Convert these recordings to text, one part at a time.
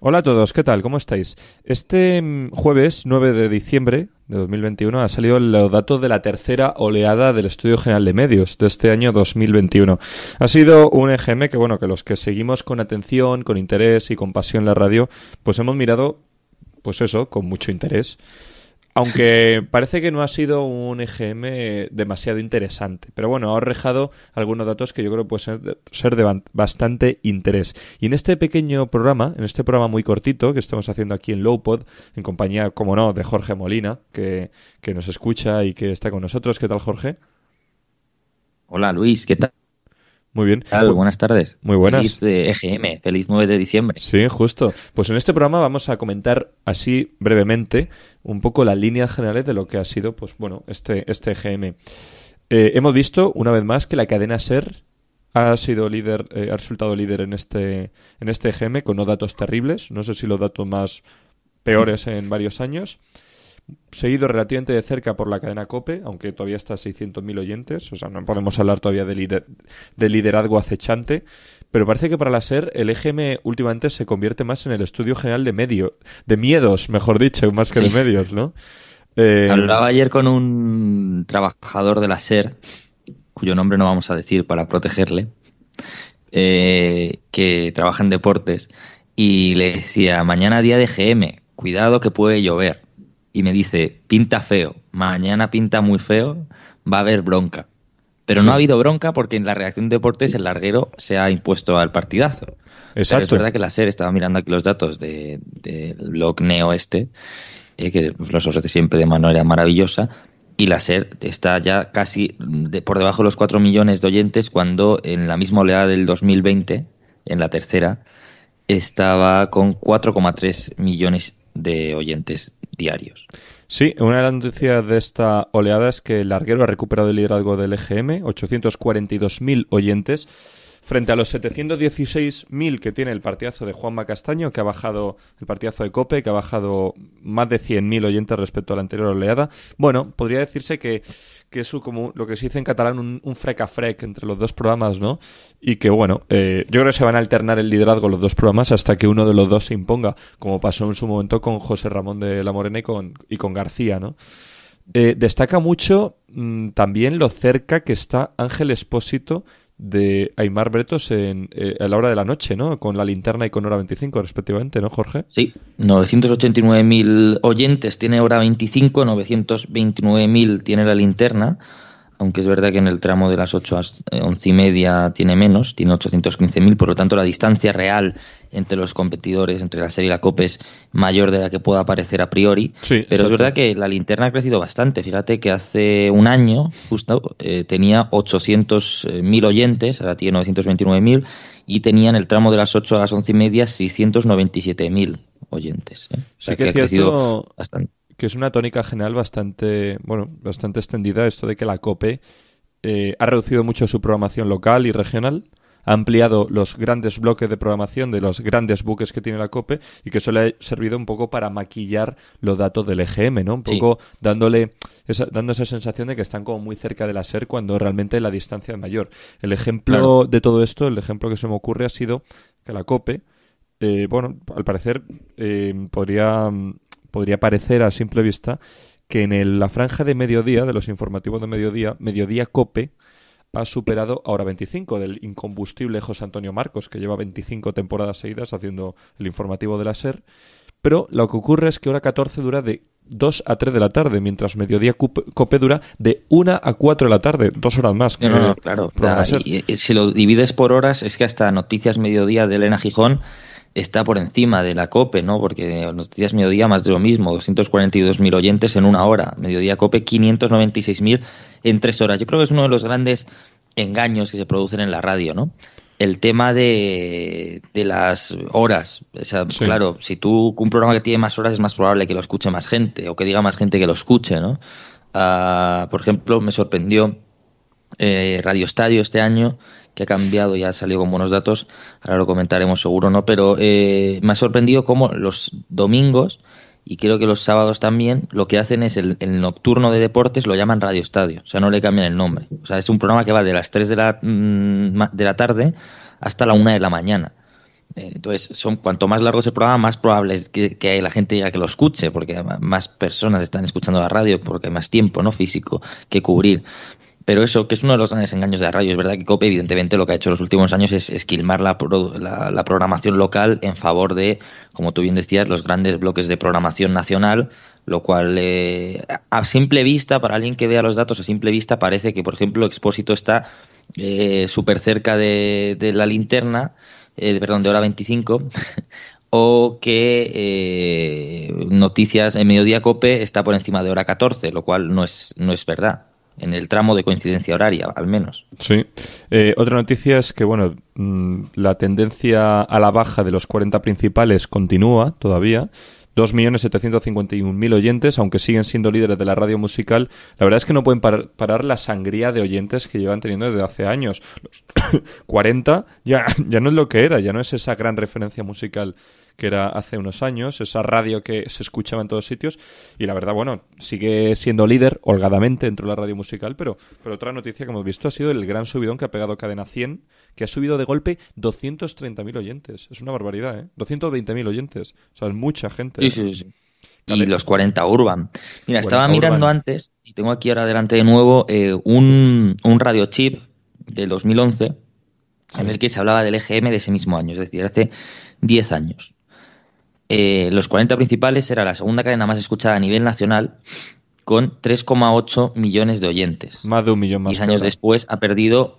Hola a todos, ¿qué tal? ¿Cómo estáis? Este mm, jueves 9 de diciembre de 2021 ha salido el dato de la tercera oleada del Estudio General de Medios de este año 2021. Ha sido un EGM que, bueno, que los que seguimos con atención, con interés y con pasión la radio, pues hemos mirado, pues eso, con mucho interés. Aunque parece que no ha sido un EGM demasiado interesante. Pero bueno, ha rejado algunos datos que yo creo que pueden ser de, bastante interés. Y en este pequeño programa, en este programa muy cortito que estamos haciendo aquí en Lowpod, en compañía, como no, de Jorge Molina, que, que nos escucha y que está con nosotros. ¿Qué tal, Jorge? Hola, Luis, ¿qué tal? Muy bien. buenas tardes. Muy buenas. Feliz EGM, feliz 9 de diciembre. Sí, justo. Pues en este programa vamos a comentar así brevemente un poco las líneas generales de lo que ha sido, pues bueno, este, este EGM. Eh, hemos visto una vez más que la cadena SER ha sido líder, eh, ha resultado líder en este, en este EGM con no datos terribles. No sé si los datos más peores en varios años seguido relativamente de cerca por la cadena COPE, aunque todavía está a 600.000 oyentes, o sea, no podemos hablar todavía de, liderazgo acechante, pero parece que para la SER el EGM últimamente se convierte más en el estudio general de medio, de miedos, mejor dicho, más que de medios, ¿no? Eh, Hablaba ayer con un trabajador de la SER, cuyo nombre no vamos a decir para protegerle, eh, que trabaja en deportes, y le decía, mañana día de EGM, cuidado que puede llover y me dice, pinta feo, mañana pinta muy feo, va a haber bronca. Pero no ha habido bronca porque en la reacción de deportes el larguero se ha impuesto al partidazo. Exacto. es verdad que la SER estaba mirando aquí los datos del de blog Neo este, eh, que los ofrece siempre de manera maravillosa, y la SER está ya casi por debajo de los 4 millones de oyentes cuando en la misma oleada del 2020, en la tercera, estaba con 4,3 millones de oyentes diarios. Sí, una de las noticias de esta oleada es que el larguero ha recuperado el liderazgo del EGM, 842.000 oyentes, frente a los 716.000 que tiene el partidazo de Juanma Castaño, que ha bajado el partidazo de COPE, que ha bajado más de 100.000 oyentes respecto a la anterior oleada. Bueno, podría decirse que que es como lo que se dice en catalán un, freca frec entre los dos programas, ¿no? Y que bueno, eh, yo creo que se van a alternar el liderazgo los dos programas hasta que uno de los dos se imponga, como pasó en su momento con José Ramón de la Morena y con, García, ¿no? Eh, destaca mucho mm, también lo cerca que está Ángel Espósito de Aymar Bretos en, eh, a la hora de la noche, ¿no? Con la linterna y con hora 25, respectivamente, ¿no, Jorge? Sí, 989.000 oyentes tiene hora 25, 929.000 tiene la linterna aunque es verdad que en el tramo de las 8 a eh, once y media tiene menos, tiene 815.000, por lo tanto la distancia real entre los competidores, entre la serie y la COPE es mayor de la que pueda parecer a priori, pero es verdad que la linterna ha crecido bastante, fíjate que hace un año justo eh, tenía 800.000 oyentes, ahora tiene 929.000 y tenía en el tramo de las 8 a las once y media 697.000 oyentes. ¿eh? O sea, que ha crecido bastante que es una tónica general bastante, bueno, bastante extendida, esto de que la COPE eh, ha reducido mucho su programación local y regional, ha ampliado los grandes bloques de programación de los grandes buques que tiene la COPE y que eso le ha servido un poco para maquillar los datos del EGM, ¿no? Un poco dándole esa, dando esa sensación de que están como muy cerca de la SER cuando realmente la distancia es mayor. El ejemplo de todo esto, el ejemplo que se me ocurre ha sido que la COPE, eh, bueno, al parecer eh, podría mm, podría parecer a simple vista que en la franja de mediodía, de los informativos de mediodía, mediodía COPE, ha superado ahora 25 del incombustible José Antonio Marcos, que lleva 25 temporadas seguidas haciendo el informativo de la SER. Pero lo que ocurre es que hora 14 dura de 2 a 3 de la tarde, mientras mediodía cope dura de 1 a 4 de la tarde, dos horas más. claro. si lo divides por horas, es que hasta Noticias Mediodía de Elena Gijón está por encima de la COPE, ¿no? Porque Noticias Mediodía más de lo mismo, 242.000 oyentes en una hora, Mediodía COPE 596.000 en tres horas. Yo creo que es uno de los grandes engaños que se producen en la radio, ¿no? El tema de, las horas. O sea, claro, si tú un programa que tiene más horas es más probable que lo escuche más gente o que diga más gente que lo escuche, ¿no? Ah, por ejemplo, me sorprendió eh, Radio Estadio este año que ha cambiado y ha salido con buenos datos, ahora lo comentaremos seguro, ¿no? Pero eh, me ha sorprendido cómo los domingos y creo que los sábados también, lo que hacen es el, nocturno de deportes, lo llaman Radio Estadio, o sea, no le cambian el nombre. O sea, es un programa que va de las 3 de la, mm, de la tarde hasta la 1 de la mañana. Eh, entonces, son, cuanto más largo es el programa, más probable es que, la gente diga que lo escuche, porque más personas están escuchando la radio, porque hay más tiempo ¿no? físico que cubrir. Pero eso, que es uno de los grandes engaños de la radio. Es verdad que COPE, evidentemente, lo que ha hecho en los últimos años es esquilmar la, la, programación local en favor de, como tú bien decías, los grandes bloques de programación nacional, lo cual eh, a simple vista, para alguien que vea los datos a simple vista, parece que, por ejemplo, Expósito está eh, súper cerca de, la linterna, eh, perdón, de hora 25, o que eh, Noticias en Mediodía Cope está por encima de hora 14, lo cual no es, no es verdad en el tramo de coincidencia horaria, al menos. Sí. Eh, otra noticia es que, bueno, mm, la tendencia a la baja de los 40 principales continúa todavía. 2.751.000 oyentes, aunque siguen siendo líderes de la radio musical, la verdad es que no pueden parar la sangría de oyentes que llevan teniendo desde hace años. Los 40 ya, ya no es lo que era, ya no es esa gran referencia musical que era hace unos años, esa radio que se escuchaba en todos sitios, y la verdad, bueno, sigue siendo líder holgadamente dentro de la radio musical, pero, pero otra noticia que hemos visto ha sido el gran subidón que ha pegado Cadena 100 que ha subido de golpe 230.000 oyentes. Es una barbaridad, ¿eh? 220.000 oyentes. O sea, es mucha gente. ¿eh? Y los 40 Urban. Mira, estaba mirando antes, y tengo aquí ahora delante de nuevo, eh, un, un radiochip del 2011 en el que se hablaba del EGM de ese mismo año, es decir, hace 10 años. Eh, los 40 principales era la segunda cadena más escuchada a nivel nacional con 3,8 millones de oyentes. Más de un millón más. 10 años después ha perdido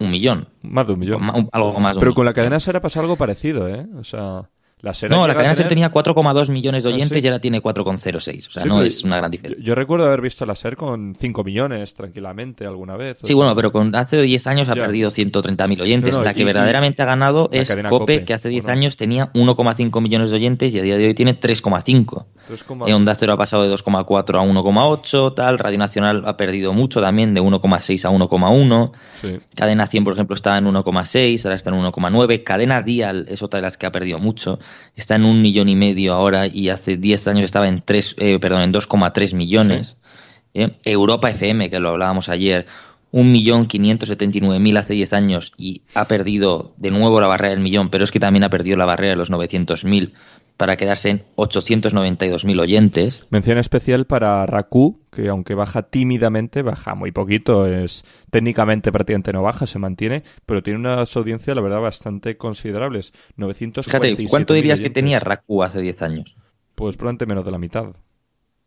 un millón. Más de un millón. algo más. Pero con la cadena Sara pasa algo parecido, ¿eh? O sea. La no, la cadena SER tenía 4,2 millones de ah, oyentes y ahora tiene 4,06. O sea, no es una gran diferencia. Yo, recuerdo haber visto la SER con 5 millones tranquilamente alguna vez. Sí, bueno, pero con hace 10 años ha perdido 130.000 oyentes. la que verdaderamente ha ganado es Cope, que hace 10 años tenía 1,5 millones de oyentes y a día de hoy tiene 3,5. y Onda Cero ha pasado de 2,4 a 1,8, tal. Radio Nacional ha perdido mucho también, de 1,6 a 1,1. Cadena 100, por ejemplo, estaba en 1,6, ahora está en 1,9. Cadena Dial es otra de las que ha perdido mucho está en un millón y medio ahora y hace 10 años estaba en tres, eh, perdón, en 2,3 millones. ¿eh? Europa FM, que lo hablábamos ayer, mil hace 10 años y ha perdido de nuevo la barrera del millón, pero es que también ha perdido la barrera de los 900.000 para quedarse en 892.000 oyentes. Mención especial para Raku, que aunque baja tímidamente, baja muy poquito, es técnicamente prácticamente no baja, se mantiene, pero tiene unas audiencias, la verdad, bastante considerables. 947 Fíjate, ¿cuánto dirías que tenía Raku hace 10 años? Pues probablemente menos de la mitad.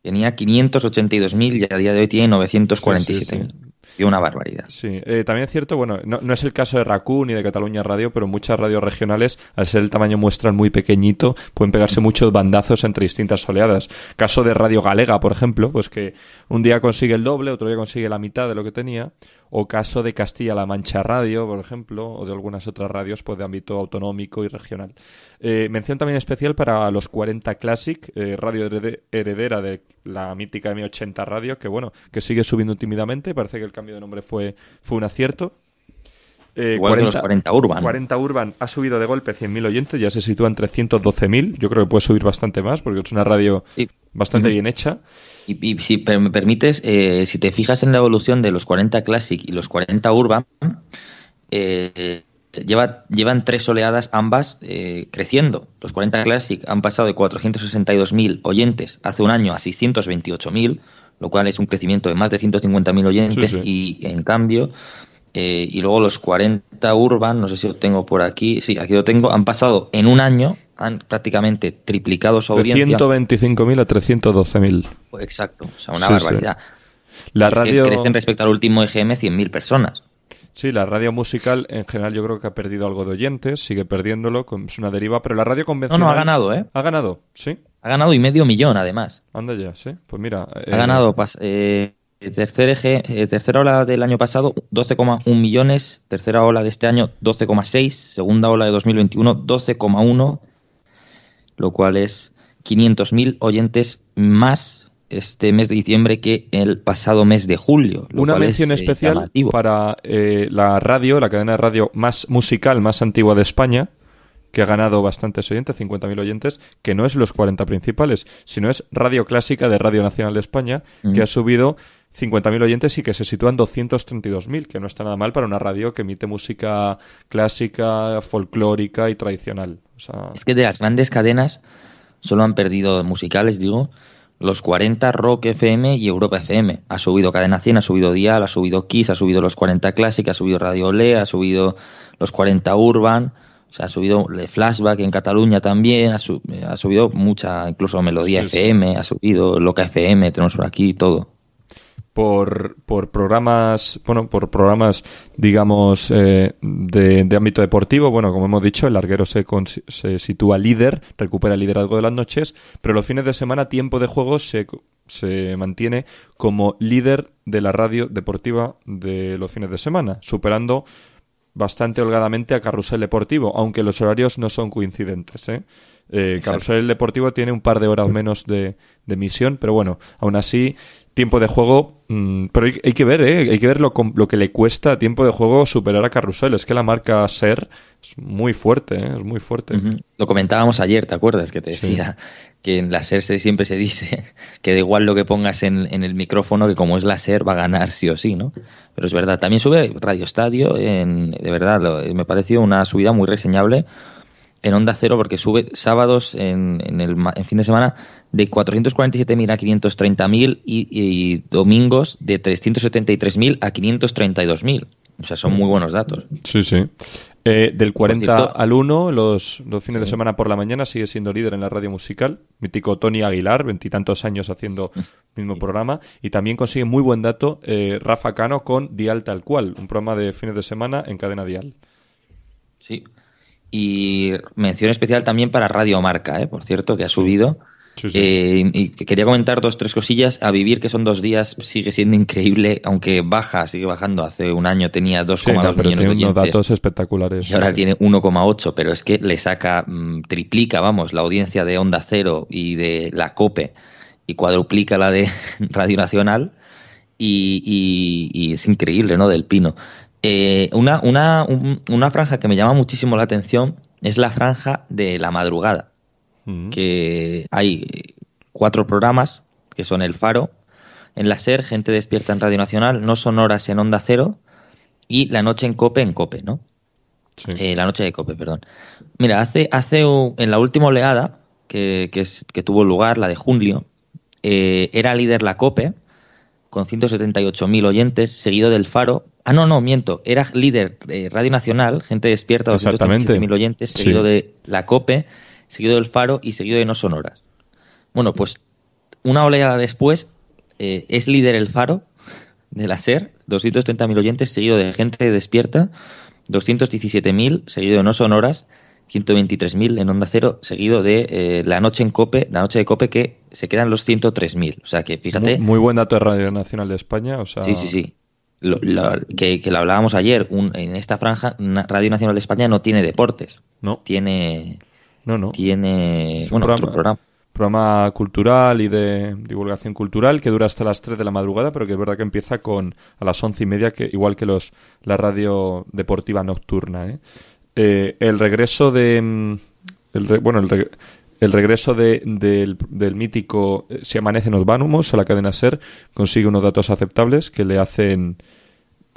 Tenía 582.000 y a día de hoy tiene 947.000. Y una barbaridad. Sí, eh, también es cierto, bueno, no, no, es el caso de RACU ni de Cataluña Radio, pero muchas radios regionales, al ser el tamaño muestran muy pequeñito, pueden pegarse muchos bandazos entre distintas oleadas. Caso de Radio Galega, por ejemplo, pues que un día consigue el doble, otro día consigue la mitad de lo que tenía, o caso de Castilla-La Mancha Radio, por ejemplo, o de algunas otras radios pues, de ámbito autonómico y regional. Eh, mención también especial para los 40 Classic, eh, radio heredera de la mítica M80 Radio, que bueno, que sigue subiendo tímidamente, parece que el cambio de nombre fue, fue un acierto, 40, eh, 40 Urban. 40 Urban ha subido de golpe 100.000 oyentes, ya se sitúa en 312.000. Yo creo que puede subir bastante más porque es una radio bastante bien hecha. Y, si me permites, eh, si te fijas en la evolución de los 40 Classic y los 40 Urban, eh, lleva, llevan tres oleadas ambas eh, creciendo. Los 40 Classic han pasado de 462.000 oyentes hace un año a 628.000, lo cual es un crecimiento de más de 150.000 oyentes y en cambio... y luego los 40 Urban, no sé si lo tengo por aquí, sí, aquí lo tengo, han pasado en un año han prácticamente triplicado su audiencia. De 125.000 a 312.000. exacto, o sea, una barbaridad. La radio... crecen respecto al último EGM 100.000 personas. Sí, la radio musical en general yo creo que ha perdido algo de oyentes, sigue perdiéndolo, es una deriva, pero la radio convencional... No, no, ha ganado, ¿eh? Ha ganado, sí. Ha ganado y medio millón, además. Anda ya, sí. Pues mira... Ha eh, ganado... el eh, tercer eje, eh, tercera ola del año pasado, 12,1 millones. Tercera ola de este año, 12,6. Segunda ola de 2021, 12,1 lo cual es 500.000 oyentes más este mes de diciembre que el pasado mes de julio. Una mención eh, especial para eh, la radio, la cadena de radio más musical, más antigua de España, que ha ganado bastantes oyentes, 50.000 oyentes, que no es los 40 principales, sino es Radio Clásica de Radio Nacional de España, que mm. ha subido 50.000 oyentes y que se sitúan 232.000, que no está nada mal para una radio que emite música clásica, folclórica y tradicional. Es que de las grandes cadenas solo han perdido musicales, digo, los 40 Rock FM y Europa FM. Ha subido Cadena 100, ha subido Dial, ha subido Kiss, ha subido los 40 Classic, ha subido Radio Le, ha subido los 40 Urban, o ha subido Flashback en Cataluña también, ha, subido mucha, incluso Melodía FM, ha subido Loca FM, tenemos por aquí todo por, por programas, bueno, por programas, digamos, eh, de, de, ámbito deportivo. Bueno, como hemos dicho, el larguero se, se sitúa líder, recupera el liderazgo de las noches, pero los fines de semana, tiempo de juego, se, se mantiene como líder de la radio deportiva de los fines de semana, superando bastante holgadamente a Carrusel Deportivo, aunque los horarios no son coincidentes. ¿eh? eh Carrusel Deportivo tiene un par de horas menos de, de emisión, pero bueno, aún así tiempo de juego. Mm, pero hay, que ver, ¿eh? Hay que ver lo, lo, que le cuesta tiempo de juego superar a Carrusel. Es que la marca Ser es muy fuerte, ¿eh? es muy fuerte. Lo comentábamos ayer, ¿te acuerdas? Que te decía que en la Ser siempre se dice que da igual lo que pongas en, el micrófono, que como es la Ser va a ganar sí o sí, ¿no? Pero es verdad, también sube Radio Estadio, en, de verdad, me pareció una subida muy reseñable en Onda Cero porque sube sábados en, en el fin de semana de 447.000 a 530.000 y, y domingos de 373.000 a 532.000. O sea, son muy buenos datos. Sí, sí. Eh, del 40 al 1, los, fines de semana por la mañana, sigue siendo líder en la radio musical. Mítico Tony Aguilar, veintitantos años haciendo el mismo programa. Y también consigue muy buen dato eh, Rafa Cano con Dial Tal Cual, un programa de fines de semana en cadena Dial. Sí. Y mención especial también para Radio Marca, ¿eh? por cierto, que ha subido. Eh, y quería comentar dos, tres cosillas. A vivir, que son dos días, sigue siendo increíble, aunque baja, sigue bajando. Hace un año tenía 2,2 sí, no, millones tiene de oyentes, unos datos espectaculares. ahora tiene 1,8, pero es que le saca, mm, triplica, vamos, la audiencia de Onda Cero y de la COPE y cuadruplica la de Radio Nacional. y es increíble, ¿no? Del Pino. Eh, una, una, franja que me llama muchísimo la atención es la franja de la madrugada, mm. que hay cuatro programas que son El Faro, en la SER, Gente Despierta en Radio Nacional, No Sonoras en Onda Cero y La Noche en Cope en Cope, ¿no? Eh, la Noche de Cope, perdón. Mira, hace, hace en la última oleada que, tuvo lugar, la de junio, eh, era líder la Cope, con 178.000 oyentes, seguido del Faro, Ah, no, no, miento. Era líder de Radio Nacional, Gente Despierta, 237.000 oyentes, seguido de La Cope, seguido del Faro y seguido de No Sonoras. Bueno, pues una oleada después eh, es líder el Faro de la SER, 230.000 oyentes, seguido de Gente Despierta, 217.000, seguido de No Sonoras, 123.000 en Onda Cero, seguido de eh, La Noche en Cope, La Noche de Cope, que se quedan los 103.000. O sea que fíjate. Muy, muy, buen dato de Radio Nacional de España. O sea... Sí, sí, sí lo, que, que, lo hablábamos ayer, en esta franja Radio Nacional de España no tiene deportes. No. Tiene. No, no. Tiene. programa, programa. cultural y de divulgación cultural que dura hasta las 3 de la madrugada, pero que es verdad que empieza con a las once y media, que, igual que los la radio deportiva nocturna. ¿eh? Eh, el regreso de. Mm, bueno, el, regreso del, mítico eh, Si amanecen los a la cadena Ser, consigue unos datos aceptables que le hacen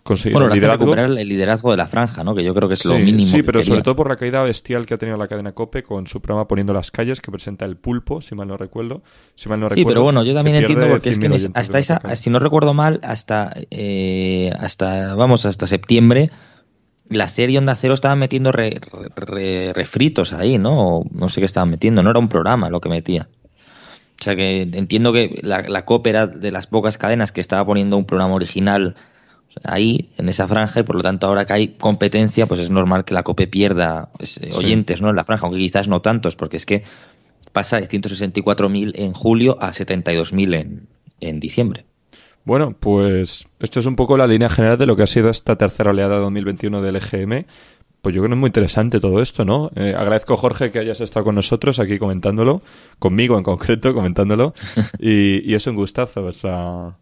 conseguir el liderazgo. recuperar el liderazgo de la franja, ¿no? Que yo creo que es lo mínimo. Sí, pero sobre todo por la caída bestial que ha tenido la cadena COPE con su programa Poniendo las calles, que presenta el pulpo, si mal no recuerdo. sí, pero bueno, yo también entiendo porque es que hasta, esa, si no recuerdo mal, hasta, eh, hasta, vamos, hasta septiembre la serie Onda Cero estaba metiendo refritos ahí, ¿no? no sé qué estaban metiendo, no era un programa lo que metía. O sea que entiendo que la, COPE era de las pocas cadenas que estaba poniendo un programa original ahí, en esa franja, y por lo tanto ahora que hay competencia, pues es normal que la COPE pierda pues, eh, oyentes ¿no? en la franja, aunque quizás no tantos, porque es que pasa de 164.000 en julio a 72.000 en, en diciembre. Bueno, pues esto es un poco la línea general de lo que ha sido esta tercera oleada 2021 del EGM. Pues yo creo que es muy interesante todo esto, ¿no? Eh, agradezco, Jorge, que hayas estado con nosotros aquí comentándolo, conmigo en concreto, comentándolo. Y, es un gustazo. O sea,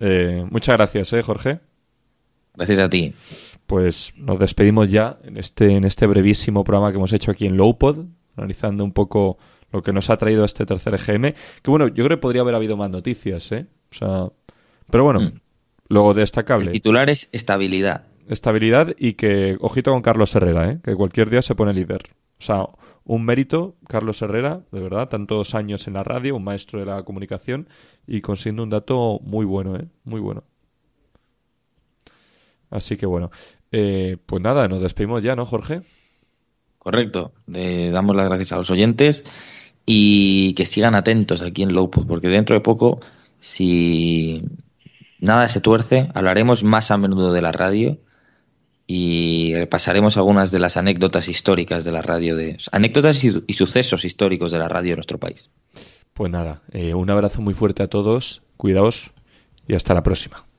eh, muchas gracias, ¿eh, Jorge? Gracias a ti. Pues nos despedimos ya en este, en este brevísimo programa que hemos hecho aquí en Lowpod, analizando un poco lo que nos ha traído este tercer GM. Que bueno, yo creo que podría haber habido más noticias, ¿eh? O sea, pero bueno, mm. luego destacable. El titular es estabilidad. Estabilidad y que, ojito con Carlos Herrera, ¿eh? Que cualquier día se pone líder. O sea, un mérito, Carlos Herrera, de verdad, tantos años en la radio, un maestro de la comunicación y consiguiendo un dato muy bueno, ¿eh? Muy bueno. Así que bueno, eh, pues nada, nos despedimos ya, ¿no, Jorge? Correcto, eh, damos las gracias a los oyentes y que sigan atentos aquí en Lowpod, porque dentro de poco, si nada se tuerce, hablaremos más a menudo de la radio y repasaremos algunas de las anécdotas históricas de la radio, de anécdotas y, sucesos históricos de la radio de nuestro país. Pues nada, eh, un abrazo muy fuerte a todos, cuidaos y hasta la próxima.